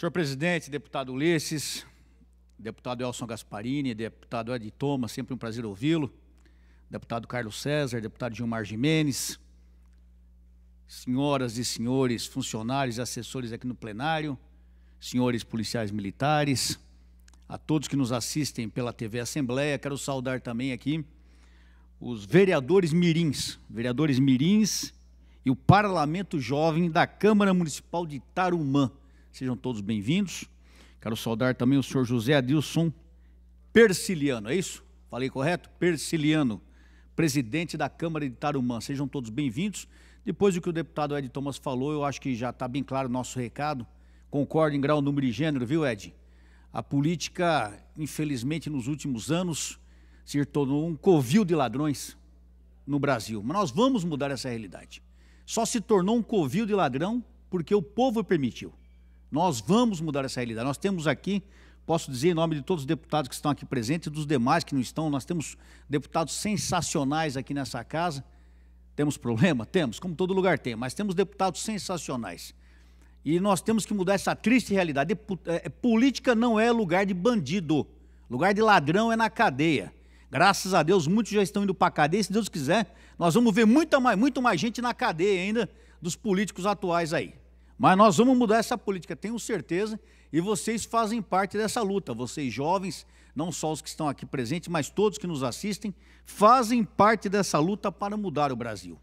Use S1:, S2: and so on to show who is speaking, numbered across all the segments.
S1: Senhor presidente, deputado Ulisses, deputado Elson Gasparini, deputado Ed Thomas, sempre um prazer ouvi-lo, deputado Carlos César, deputado Gilmar Jimenez, senhoras e senhores funcionários e assessores aqui no plenário, senhores policiais militares, a todos que nos assistem pela TV Assembleia, quero saudar também aqui os vereadores mirins, vereadores mirins e o Parlamento Jovem da Câmara Municipal de Tarumã. Sejam todos bem-vindos. Quero saudar também o senhor José Adilson Persiliano, é isso? Falei correto? Persiliano, presidente da Câmara de Tarumã. Sejam todos bem-vindos. Depois do que o deputado Ed Thomas falou, eu acho que já está bem claro o nosso recado. Concordo em grau, número e gênero, viu, Ed? A política, infelizmente, nos últimos anos, se tornou um covil de ladrões no Brasil. Mas nós vamos mudar essa realidade. Só se tornou um covil de ladrão porque o povo permitiu. Nós vamos mudar essa realidade. Nós temos aqui, posso dizer em nome de todos os deputados que estão aqui presentes e dos demais que não estão, nós temos deputados sensacionais aqui nessa casa. Temos problema? Temos, como todo lugar tem, mas temos deputados sensacionais. E nós temos que mudar essa triste realidade. É, é, política não é lugar de bandido. Lugar de ladrão é na cadeia. Graças a Deus, muitos já estão indo para a cadeia. Se Deus quiser, nós vamos ver muita mais, muito mais gente na cadeia ainda dos políticos atuais aí. Mas nós vamos mudar essa política, tenho certeza, e vocês fazem parte dessa luta. Vocês jovens, não só os que estão aqui presentes, mas todos que nos assistem, fazem parte dessa luta para mudar o Brasil.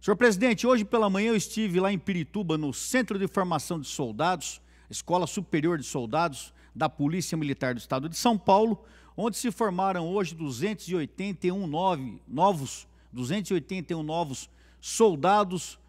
S1: Senhor presidente, hoje pela manhã eu estive lá em Pirituba, no Centro de Formação de Soldados, Escola Superior de Soldados da Polícia Militar do Estado de São Paulo, onde se formaram hoje 281 novos, 281 novos soldados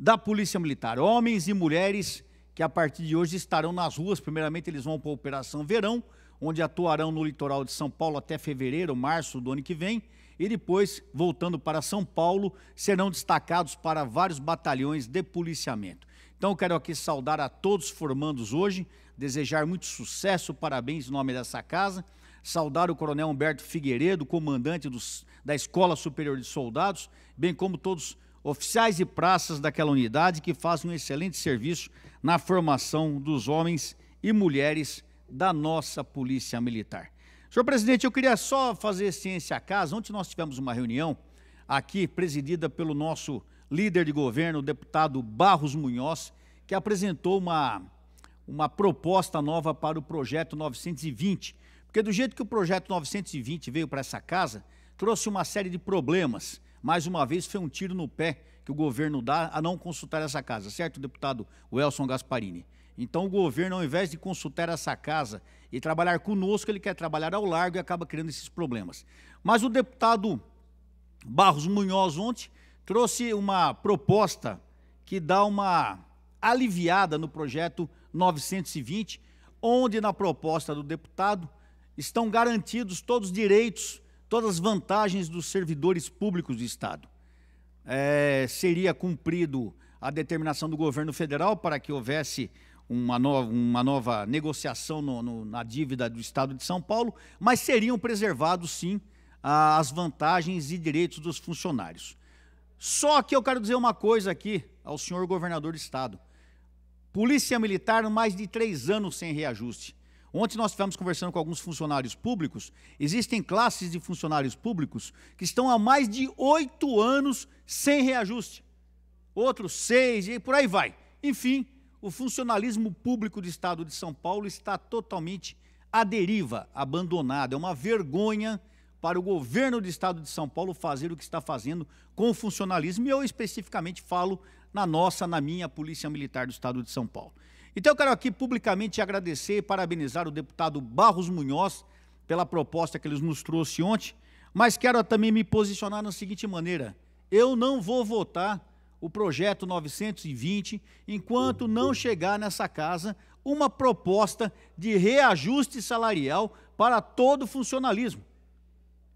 S1: da Polícia Militar, homens e mulheres que a partir de hoje estarão nas ruas. Primeiramente, eles vão para a Operação Verão, onde atuarão no litoral de São Paulo até fevereiro, março do ano que vem. E depois, voltando para São Paulo, serão destacados para vários batalhões de policiamento. Então, quero aqui saudar a todos formandos hoje, desejar muito sucesso, parabéns em nome dessa casa. Saudar o Coronel Humberto Figueiredo, comandante dos, da Escola Superior de Soldados, bem como todos os oficiais e praças daquela unidade que fazem um excelente serviço na formação dos homens e mulheres da nossa Polícia Militar. Senhor presidente, eu queria só fazer ciência a casa. Ontem nós tivemos uma reunião aqui presidida pelo nosso líder de governo, o deputado Barros Munhoz, que apresentou uma, uma proposta nova para o projeto 920. Porque do jeito que o projeto 920 veio para essa casa, trouxe uma série de problemas. Mais uma vez, foi um tiro no pé que o governo dá a não consultar essa casa, certo, deputado Welson Gasparini? Então, o governo, ao invés de consultar essa casa e trabalhar conosco, ele quer trabalhar ao largo e acaba criando esses problemas. Mas o deputado Barros Munhoz ontem trouxe uma proposta que dá uma aliviada no projeto 920, onde na proposta do deputado estão garantidos todos os direitos todas as vantagens dos servidores públicos do Estado. É, seria cumprido a determinação do governo federal para que houvesse uma nova, uma nova negociação no, no, na dívida do Estado de São Paulo, mas seriam preservados, sim, as vantagens e direitos dos funcionários. Só que eu quero dizer uma coisa aqui ao senhor governador do Estado. Polícia Militar, mais de três anos sem reajuste. Ontem nós estivemos conversando com alguns funcionários públicos. Existem classes de funcionários públicos que estão há mais de oito anos sem reajuste. Outros seis e por aí vai. Enfim, o funcionalismo público do Estado de São Paulo está totalmente à deriva, abandonado. É uma vergonha para o governo do Estado de São Paulo fazer o que está fazendo com o funcionalismo. E eu especificamente falo na nossa, na minha Polícia Militar do Estado de São Paulo. Então eu quero aqui publicamente agradecer e parabenizar o deputado Barros Munhoz pela proposta que ele nos trouxe ontem, mas quero também me posicionar da seguinte maneira: eu não vou votar o projeto 920 enquanto não chegar nessa casa uma proposta de reajuste salarial para todo o funcionalismo.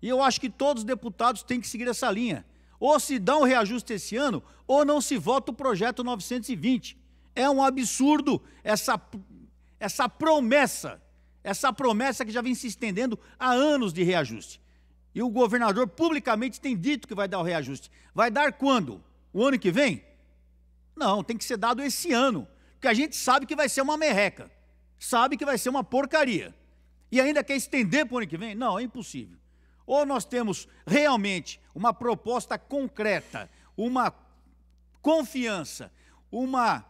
S1: E eu acho que todos os deputados têm que seguir essa linha. Ou se dá um reajuste esse ano, ou não se vota o projeto 920. É um absurdo essa, essa promessa, essa promessa que já vem se estendendo há anos de reajuste. E o governador publicamente tem dito que vai dar o reajuste. Vai dar quando? O ano que vem? Não, tem que ser dado esse ano, porque a gente sabe que vai ser uma merreca, sabe que vai ser uma porcaria. E ainda quer estender para o ano que vem? Não, é impossível. Ou nós temos realmente uma proposta concreta, uma confiança, uma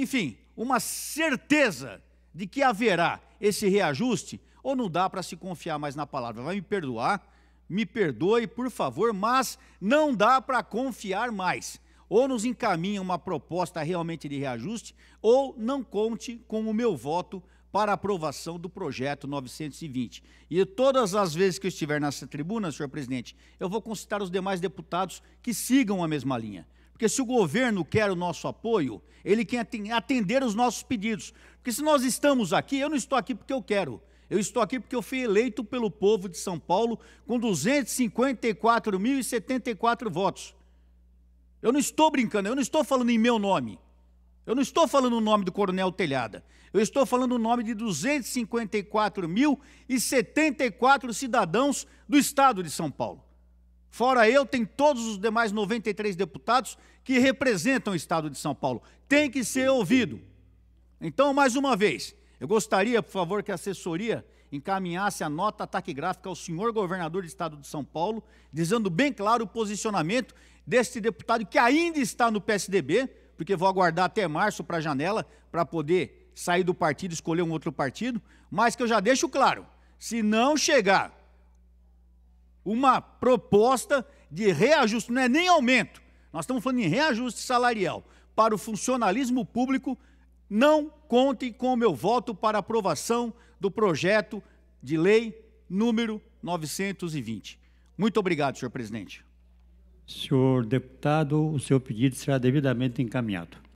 S1: enfim, uma certeza de que haverá esse reajuste, ou não dá para se confiar mais na palavra? Vai me perdoar? Me perdoe, por favor, mas não dá para confiar mais. Ou nos encaminha uma proposta realmente de reajuste, ou não conte com o meu voto para aprovação do projeto 920. E todas as vezes que eu estiver nessa tribuna, senhor presidente, eu vou consultar os demais deputados que sigam a mesma linha. Porque se o governo quer o nosso apoio, ele quer atender os nossos pedidos. Porque se nós estamos aqui, eu não estou aqui porque eu quero. Eu estou aqui porque eu fui eleito pelo povo de São Paulo com 254.074 votos. Eu não estou brincando, eu não estou falando em meu nome. Eu não estou falando o nome do Coronel Telhada. Eu estou falando o nome de 254.074 cidadãos do estado de São Paulo. Fora eu, tem todos os demais 93 deputados que representam o Estado de São Paulo. Tem que ser ouvido. Então, mais uma vez, eu gostaria, por favor, que a assessoria encaminhasse a nota taquigráfica ao senhor governador do Estado de São Paulo, dizendo bem claro o posicionamento deste deputado que ainda está no PSDB, porque vou aguardar até março para a janela para poder sair do partido, escolher um outro partido, mas que eu já deixo claro, se não chegar uma proposta de reajuste, não é nem aumento, nós estamos falando em reajuste salarial para o funcionalismo público. Não contem com o meu voto para aprovação do projeto de lei número 920. Muito obrigado, senhor presidente. Senhor deputado, o seu pedido será devidamente encaminhado.